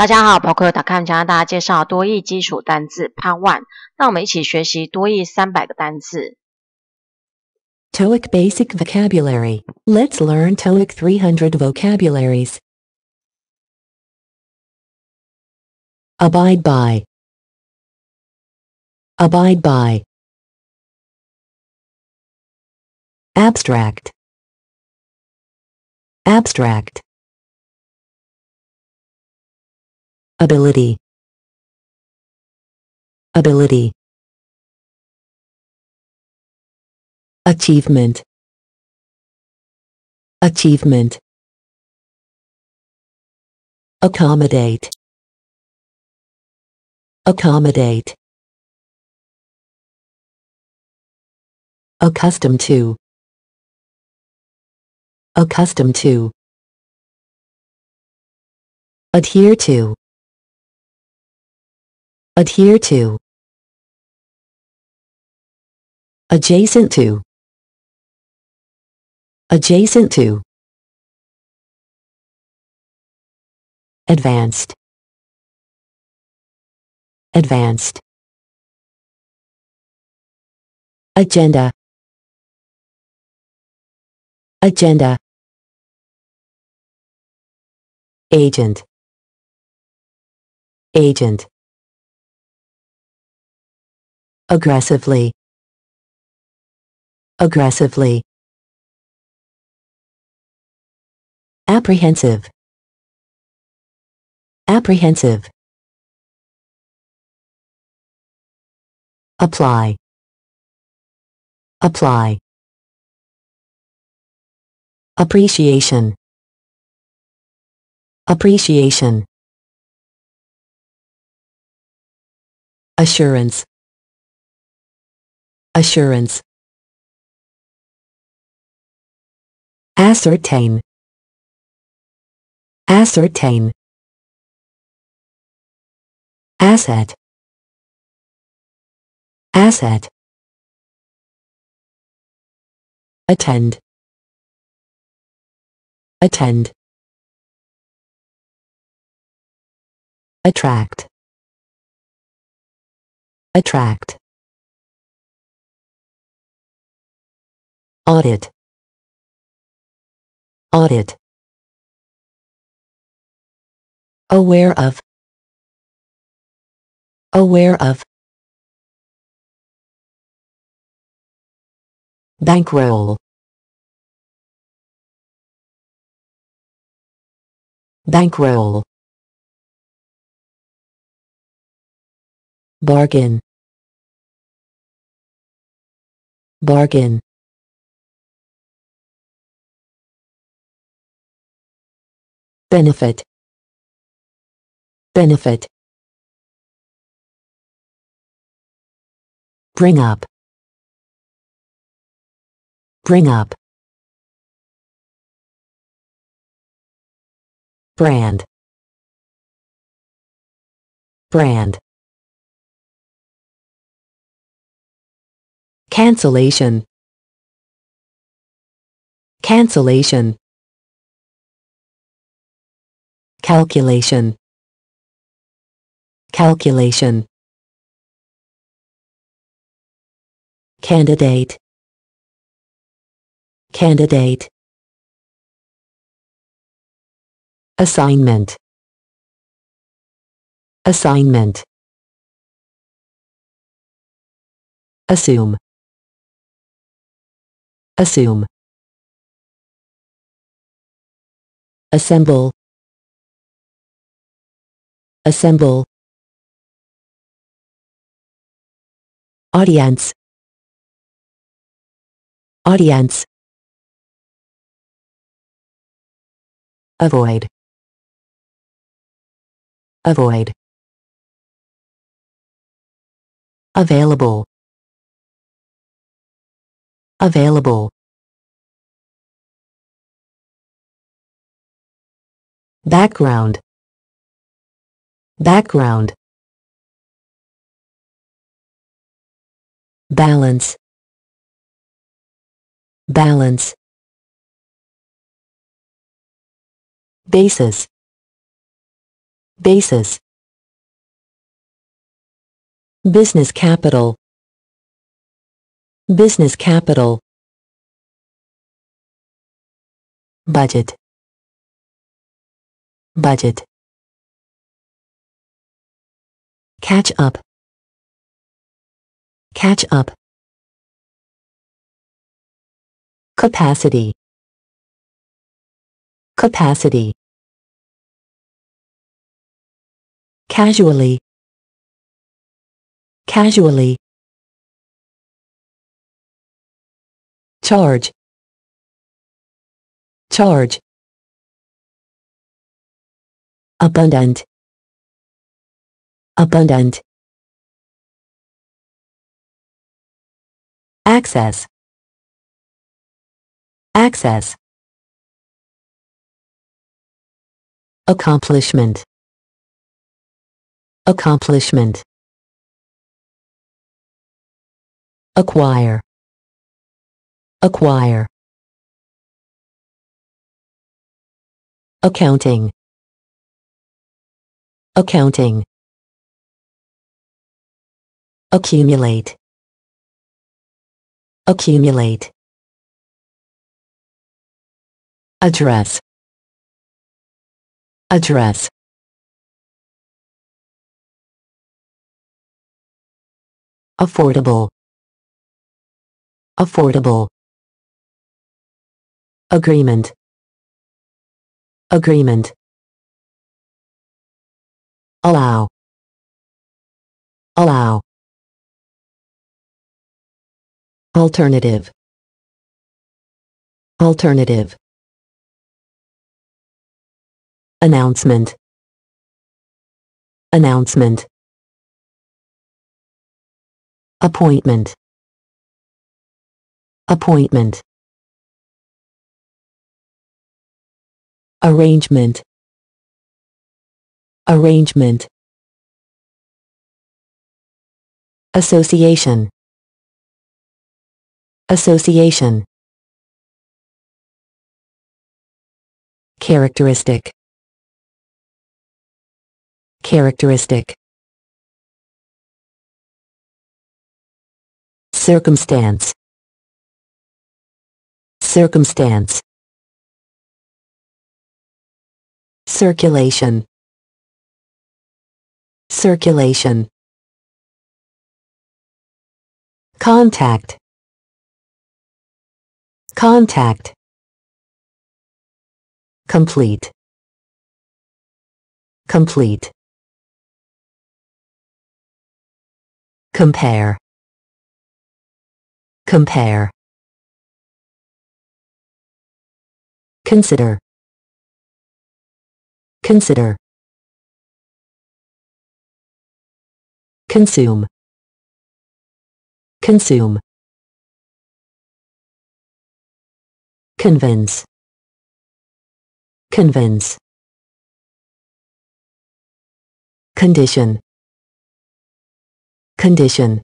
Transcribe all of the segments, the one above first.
大家好，宝客达康将为大家介绍多义基础单字“盼望”。让我们一起学习多义三百个单字。Toic basic vocabulary. Let's learn Toic 300 vocabularies. Abide by. Abide by. Abstract. Abstract. ability ability achievement achievement accommodate accommodate accustomed to accustomed to adhere to adhere to adjacent to adjacent to advanced advanced agenda agenda agent agent aggressively aggressively apprehensive apprehensive apply apply appreciation appreciation assurance assurance ascertain ascertain asset asset attend attend attract attract audit audit aware of aware of bankroll bankroll bargain bargain benefit benefit bring up bring up brand brand cancellation cancellation Calculation. Calculation. Candidate. Candidate. Assignment. Assignment. Assume. Assume. Assemble assemble audience audience avoid avoid available available background Background Balance Balance Basis Basis Business capital Business capital Budget Budget Catch up. Catch up. Capacity. Capacity. Casually. Casually. Charge. Charge. Abundant abundant access access accomplishment accomplishment acquire acquire accounting accounting accumulate accumulate address address affordable affordable agreement agreement allow allow Alternative. Alternative. Announcement. Announcement. Appointment. Appointment. Arrangement. Arrangement. Association. Association Characteristic Characteristic Circumstance Circumstance Circulation Circulation Contact Contact. Complete. Complete. Compare. Compare. Consider. Consider. Consume. Consume. Convince. Convince. Condition. Condition.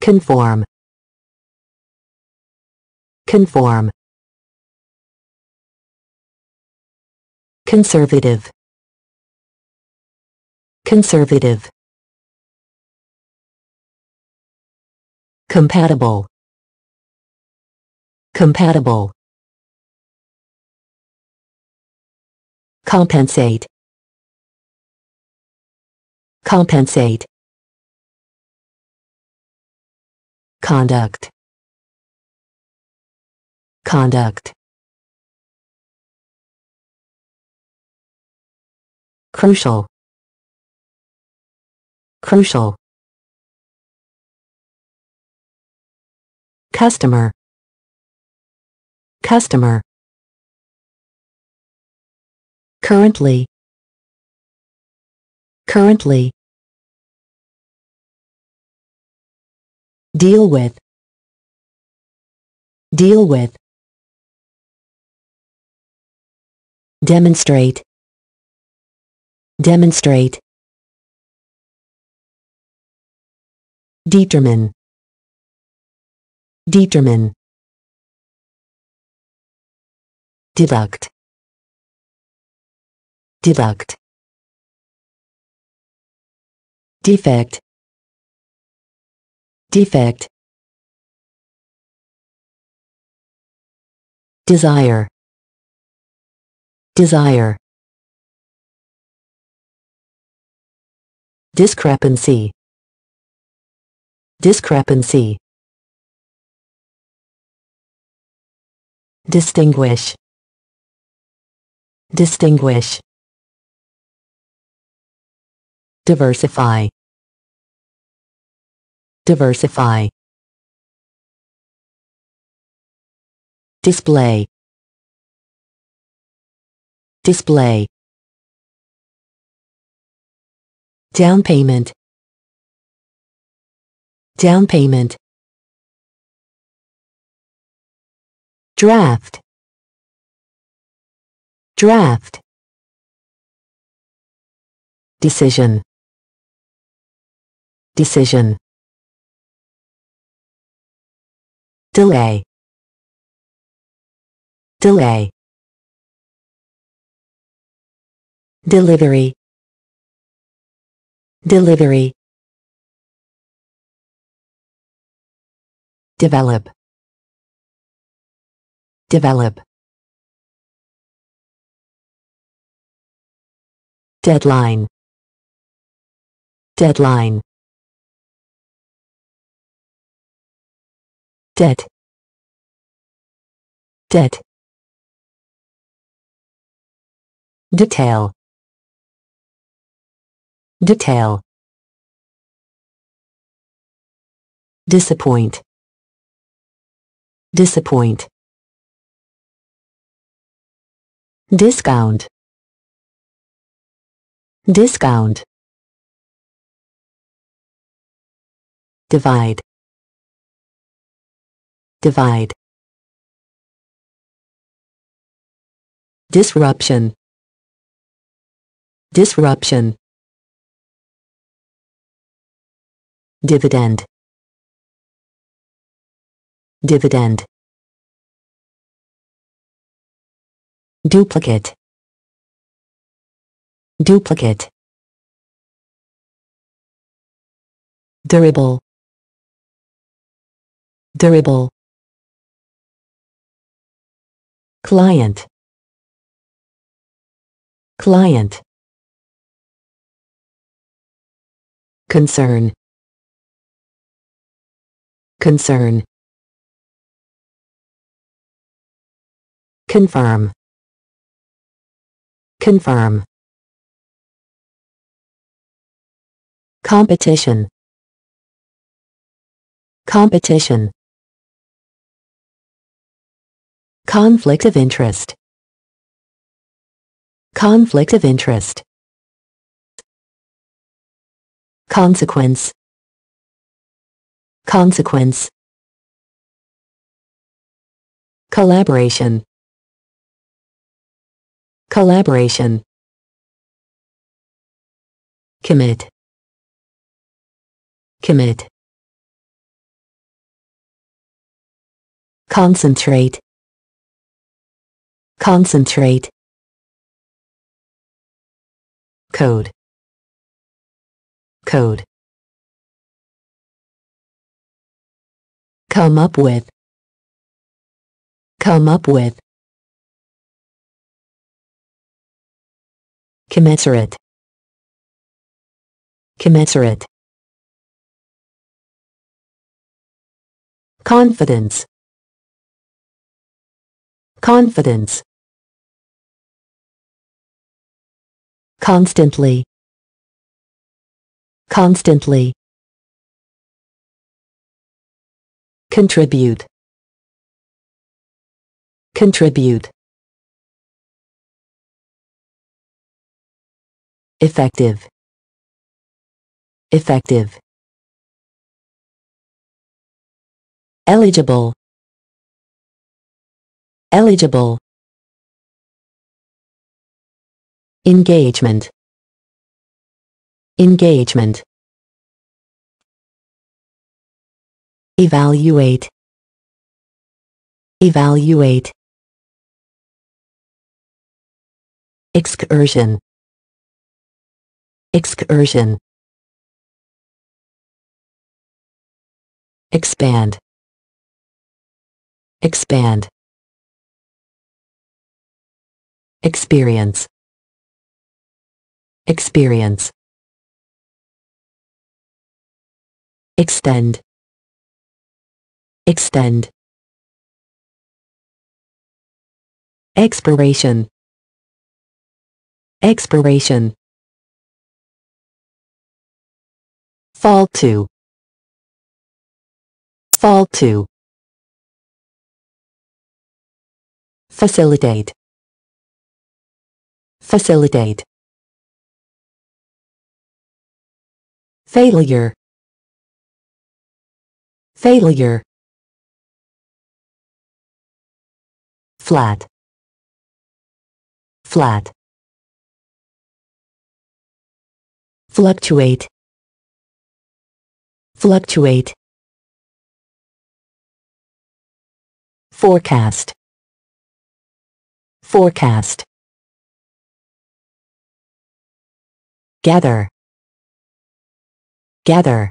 Conform. Conform. Conservative. Conservative. Compatible. Compatible. Compensate. Compensate. Conduct. Conduct. Crucial. Crucial. Customer. Customer Currently Currently Deal with Deal with Demonstrate Demonstrate Determine Determine deduct deduct defect defect desire desire discrepancy discrepancy distinguish Distinguish. Diversify. Diversify. Display. Display. Down payment. Down payment. Draft. Draft. Decision. Decision. Delay. Delay. Delivery. Delivery. Develop. Develop. Deadline. Deadline. Debt. Debt. Detail. Detail. Disappoint. Disappoint. Discount discount divide divide disruption disruption dividend dividend duplicate duplicate durable durable client client concern concern confirm confirm competition competition conflict of interest conflict of interest consequence consequence collaboration collaboration commit commit, concentrate, concentrate, code, code, come up with, come up with, commensurate, commensurate, confidence confidence constantly constantly contribute contribute effective effective eligible eligible engagement engagement evaluate evaluate excursion excursion expand expand experience experience extend extend expiration expiration fall to fall to facilitate facilitate failure failure flat flat fluctuate fluctuate forecast Forecast. Gather. Gather.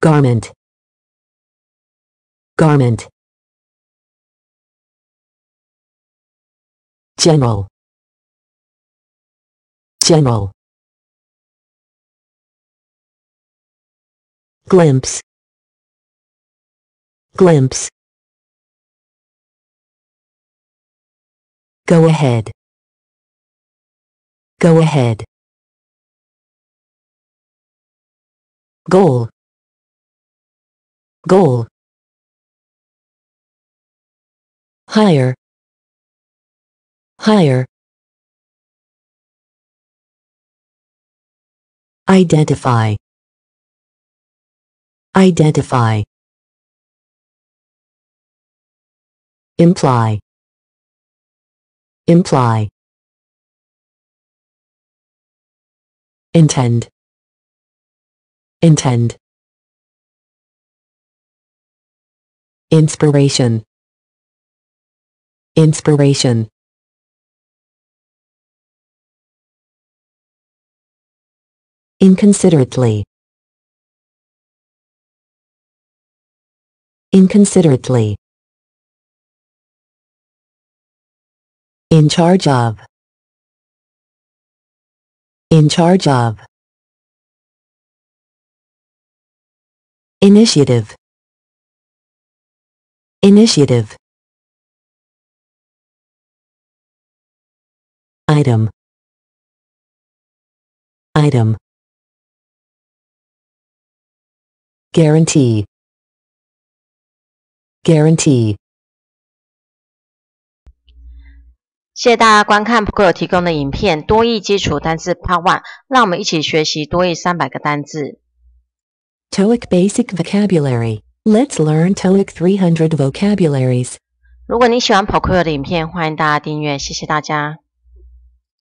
Garment. Garment. General. General. Glimpse. Glimpse. Go ahead. Go ahead. Goal. Goal. Higher. Higher. Identify. Identify. Imply imply intend intend inspiration inspiration inconsiderately inconsiderately in charge of in charge of initiative initiative item item guarantee guarantee 谢谢大家观看 p o d 提供的影片《多义基础单词 Part One》，让我们一起学习多义三百个单词。Toic basic vocabulary. Let's learn Toic e 300 vocabularies. 如果你喜欢 p o d 的影片，欢迎大家订阅，谢谢大家。